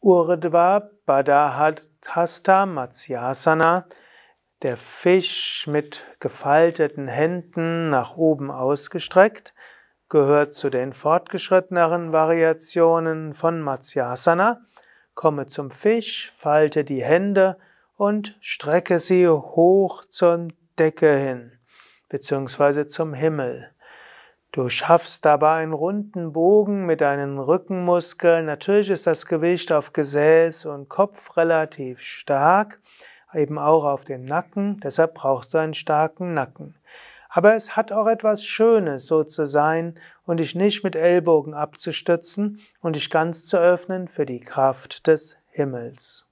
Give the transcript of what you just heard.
Urdhva Badahasta Matsyasana, der Fisch mit gefalteten Händen nach oben ausgestreckt, gehört zu den fortgeschritteneren Variationen von Matsyasana. Komme zum Fisch, falte die Hände und strecke sie hoch zur Decke hin, beziehungsweise zum Himmel. Du schaffst dabei einen runden Bogen mit deinen Rückenmuskeln. Natürlich ist das Gewicht auf Gesäß und Kopf relativ stark, eben auch auf dem Nacken. Deshalb brauchst du einen starken Nacken. Aber es hat auch etwas Schönes, so zu sein und dich nicht mit Ellbogen abzustützen und dich ganz zu öffnen für die Kraft des Himmels.